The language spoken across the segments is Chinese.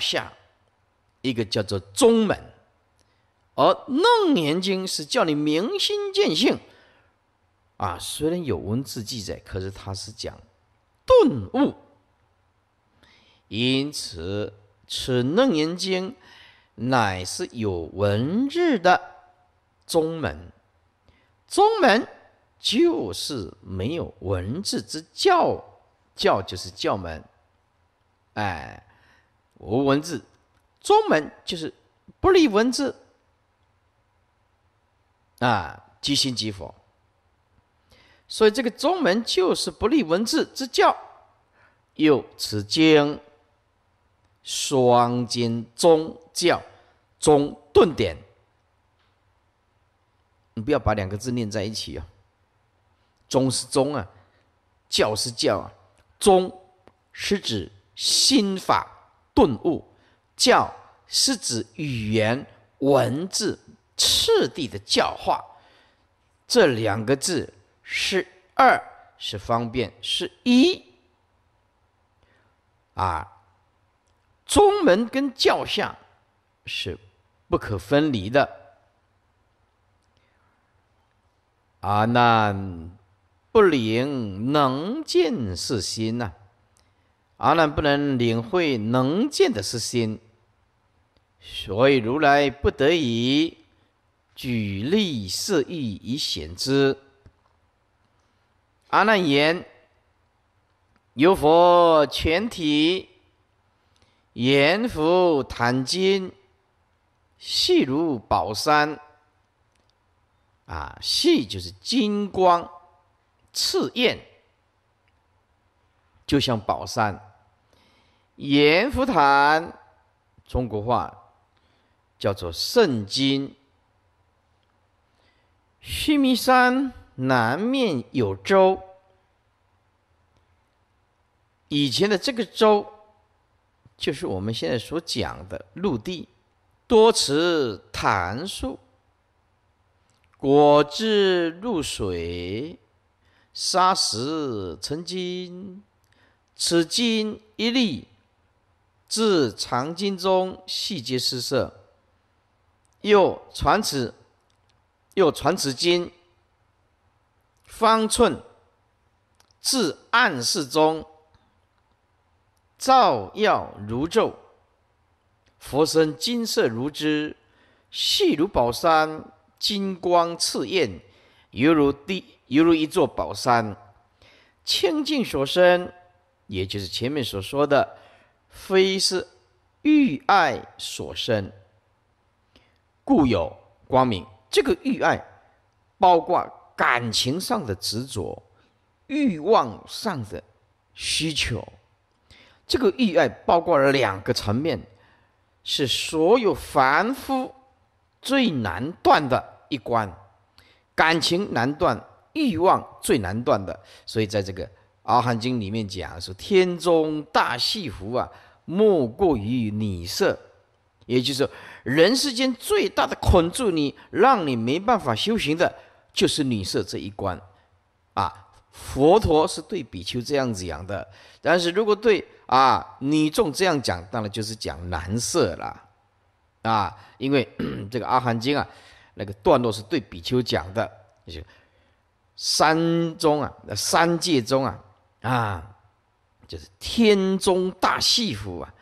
下一个叫做中门，而楞严经是叫你明心见性啊。虽然有文字记载，可是它是讲顿悟，因此此楞严经乃是有文字的中门。中门就是没有文字之教，教就是教门，哎。无文字，宗门就是不立文字啊，即心即佛。所以这个宗门就是不立文字之教，又此经，双经宗教中顿点。你不要把两个字念在一起啊，宗是宗啊，教是教啊，宗是指心法。顿悟，教是指语言文字次第的教化，这两个字是二是方便是一，啊，宗门跟教相是不可分离的，阿难不灵能见是心呐。阿难不能领会能见的实心，所以如来不得已举例示意以显之。阿难言：由佛全体言佛谈经，细如宝山。啊，细就是金光赤焰。就像宝山，严福潭，中国话叫做圣经。须弥山南面有洲，以前的这个洲，就是我们现在所讲的陆地，多持檀树，果子入水，沙石成金。此经一例，自长经中细节失色，又传此，又传此经，方寸，自暗室中，照耀如昼。佛身金色如织，细如宝山，金光赤艳，犹如地，犹如一座宝山，清净所生。也就是前面所说的，非是欲爱所生，故有光明。这个欲爱包括感情上的执着、欲望上的需求。这个欲爱包括两个层面，是所有凡夫最难断的一关，感情难断，欲望最难断的。所以在这个。阿含经里面讲说，天中大戏福啊，莫过于女色，也就是人世间最大的捆住你、让你没办法修行的，就是女色这一关啊。佛陀是对比丘这样子讲的，但是如果对啊女众这样讲，当然就是讲男色了啊。因为 这个阿含经啊，那个段落是对比丘讲的，就三中啊，三界中啊。啊，就是天中大戏服啊，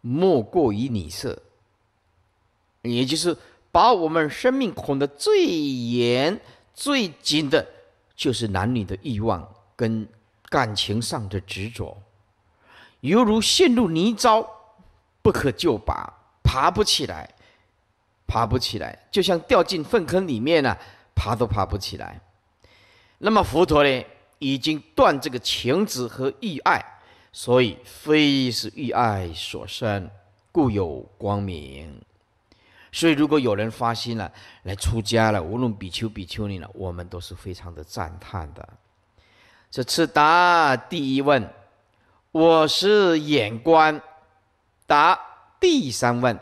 莫过于女色。也就是把我们生命捆得最严、最紧的，就是男女的欲望跟感情上的执着，犹如陷入泥沼，不可救拔，爬不起来，爬不起来，就像掉进粪坑里面了，爬都爬不起来。那么佛陀呢？已经断这个情执和欲爱，所以非是欲爱所生，故有光明。所以，如果有人发心了，来出家了，无论比丘、比丘尼了，我们都是非常的赞叹的。这次答第一问，我是眼观；答第三问，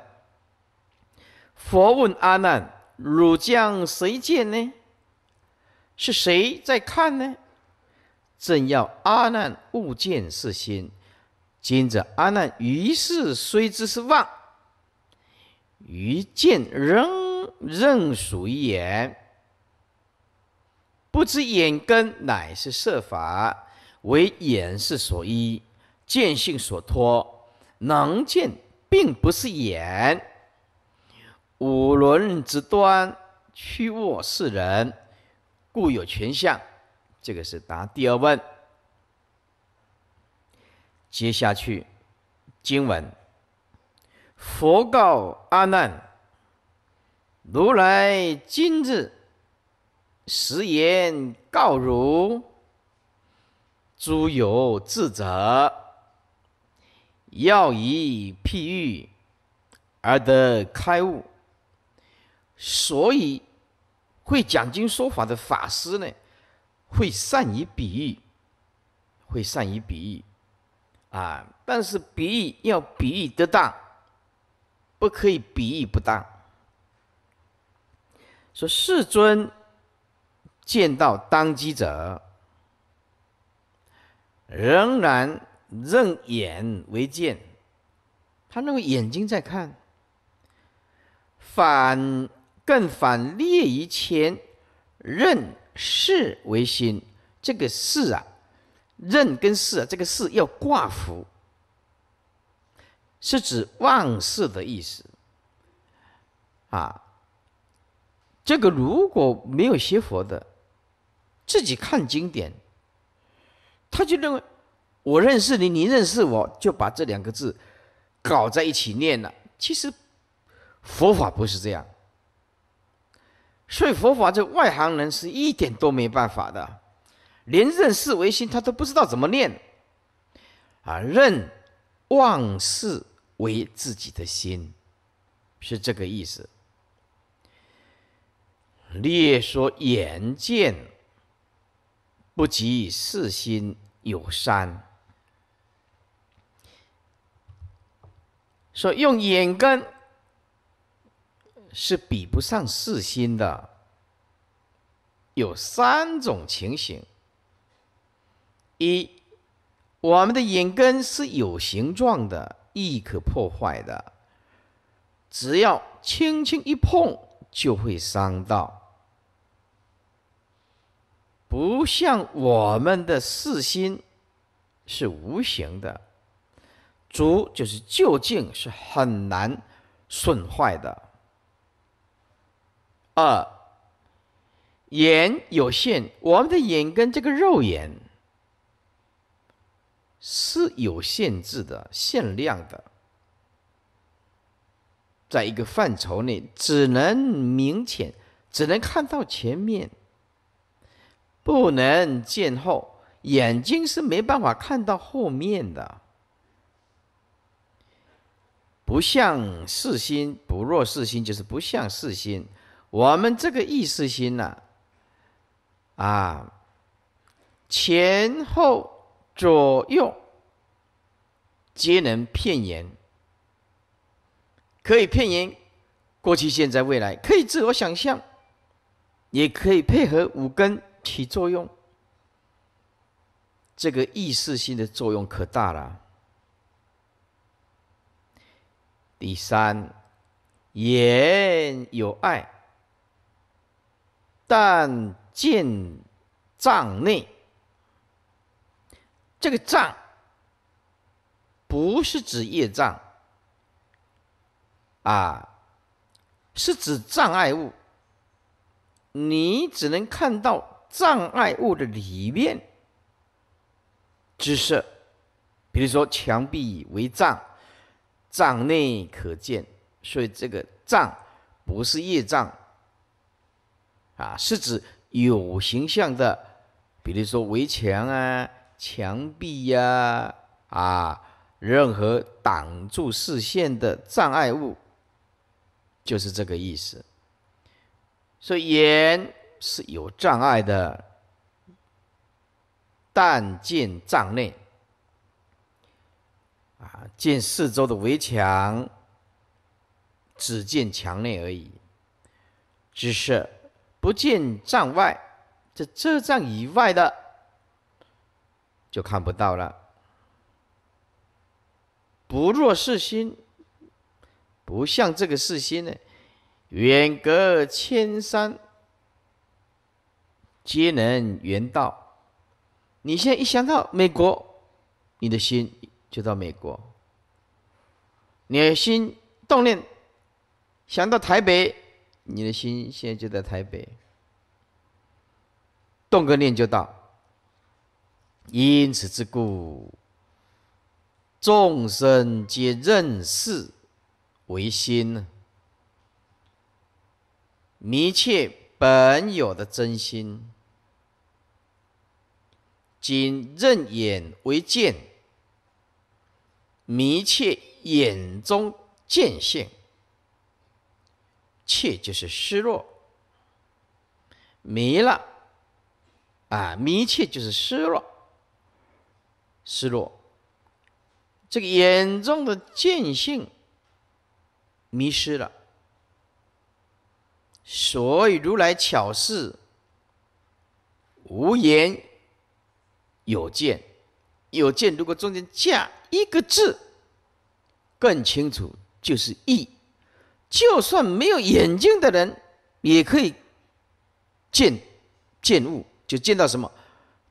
佛问阿难：汝将谁见呢？是谁在看呢？正要阿难勿见是心，今者阿难于事虽知是妄，于见仍仍属于眼，不知眼根乃是设法，为眼识所依，见性所托，能见并不是眼。五伦之端，屈沃世人，故有权相。这个是答第二问。接下去，经文：佛告阿难，如来今日实言告汝，诸有智者，要以譬喻而得开悟。所以，会讲经说法的法师呢？会善于比喻，会善于比喻，啊！但是比喻要比喻得当，不可以比喻不当。说世尊见到当机者，仍然认眼为见，他认为眼睛在看，反更反劣于前认。事为心，这个事啊，认跟事啊，这个事要挂符，是指万事的意思。啊，这个如果没有学佛的，自己看经典，他就认为我认识你，你认识我，就把这两个字搞在一起念了。其实佛法不是这样。所以佛法这外行人是一点都没办法的，连认四为心他都不知道怎么念，啊，认妄事为自己的心，是这个意思。列说眼见不及四心有三，说用眼根。是比不上四心的。有三种情形：一，我们的眼根是有形状的，亦可破坏的；只要轻轻一碰，就会伤到。不像我们的四心是无形的，足就是究竟是很难损坏的。二眼有限，我们的眼跟这个肉眼是有限制的、限量的，在一个范畴内只能明浅，只能看到前面，不能见后。眼睛是没办法看到后面的，不向视心，不若视心，就是不向视心。我们这个意识心呐、啊，前后左右皆能骗言，可以骗言，过去、现在、未来，可以自我想象，也可以配合五根起作用。这个意识心的作用可大了。第三，言有爱。但见障内，这个障不是指业障啊，是指障碍物。你只能看到障碍物的里面之色，比如说墙壁为障，障内可见，所以这个障不是业障。啊，是指有形象的，比如说围墙啊、墙壁呀、啊，任何挡住视线的障碍物，就是这个意思。所以眼是有障碍的，但见障内，啊，见四周的围墙，只见墙内而已，只是。不见站外，这这站以外的就看不到了。不若是心，不像这个是心呢？远隔千山，皆能圆道。你现在一想到美国，你的心就到美国；你的心动念想到台北。你的心现在就在台北，动个念就到。因此之故，众生皆认事为心，迷切本有的真心，仅认眼为见，迷切眼中见性。切就是失落，没了，啊，一切就是失落，失落。这个眼中的见性迷失了，所以如来巧是。无言有见，有见如果中间加一个字，更清楚，就是意。就算没有眼睛的人，也可以见见物，就见到什么？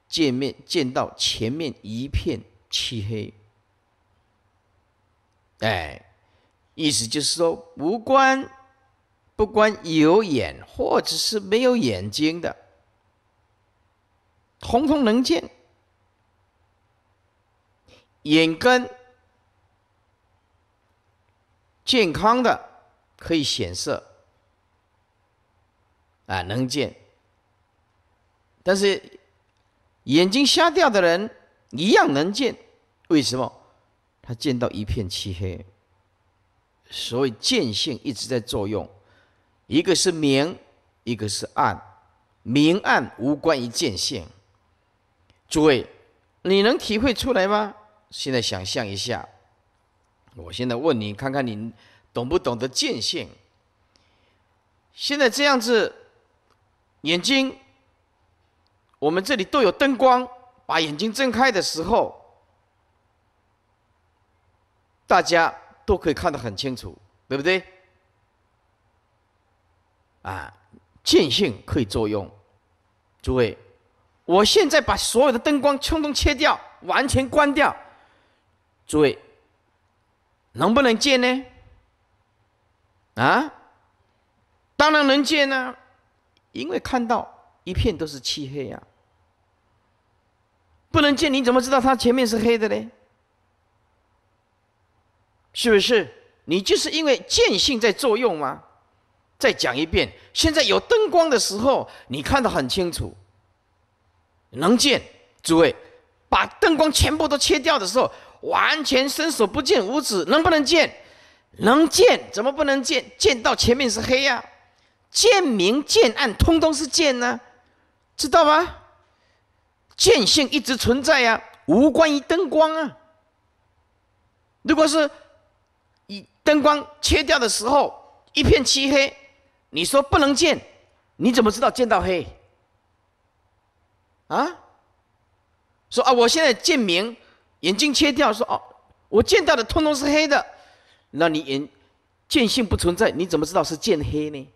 见面见到前面一片漆黑。哎，意思就是说，无关不管有眼或者是没有眼睛的，统统能见。眼根健康的。可以显色，啊，能见。但是眼睛瞎掉的人一样能见，为什么？他见到一片漆黑。所谓见性一直在作用，一个是明，一个是暗，明暗无关于见性。诸位，你能体会出来吗？现在想象一下，我现在问你，看看你。懂不懂得见线？现在这样子，眼睛，我们这里都有灯光，把眼睛睁开的时候，大家都可以看得很清楚，对不对？啊，见线可以作用，诸位，我现在把所有的灯光统统切掉，完全关掉，诸位，能不能见呢？啊，当然能见呢，因为看到一片都是漆黑呀。不能见，你怎么知道它前面是黑的呢？是不是？你就是因为见性在作用吗？再讲一遍，现在有灯光的时候，你看得很清楚，能见。诸位，把灯光全部都切掉的时候，完全伸手不见五指，能不能见？能见怎么不能见？见到前面是黑呀，见明见暗，通通是见呢，知道吗？见性一直存在呀，无关于灯光啊。如果是以灯光切掉的时候，一片漆黑，你说不能见，你怎么知道见到黑？啊？说啊，我现在见明，眼睛切掉，说哦，我见到的通通是黑的。那你眼见性不存在，你怎么知道是见黑呢？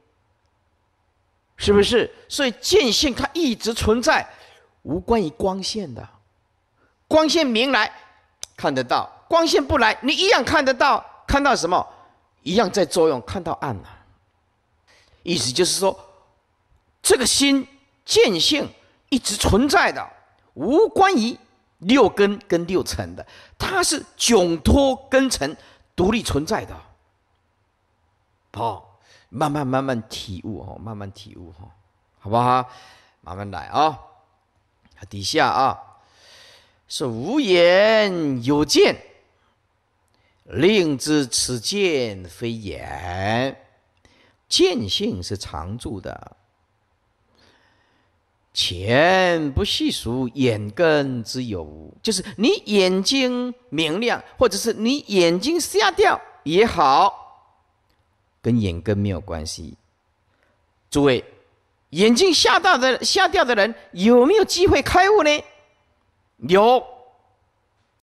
是不是？所以见性它一直存在，无关于光线的。光线明来看得到，光线不来你一样看得到，看到什么？一样在作用，看到暗了。意思就是说，这个心见性一直存在的，无关于六根跟六尘的，它是窘脱根尘。独立存在的，好，慢慢慢慢体悟哦，慢慢体悟哈，好不好？慢慢来啊，底下啊是无言有见，令知此见非言，见性是常住的。钱不细属眼根之有，就是你眼睛明亮，或者是你眼睛瞎掉也好，跟眼根没有关系。诸位，眼睛瞎掉的瞎掉的人有没有机会开悟呢？有。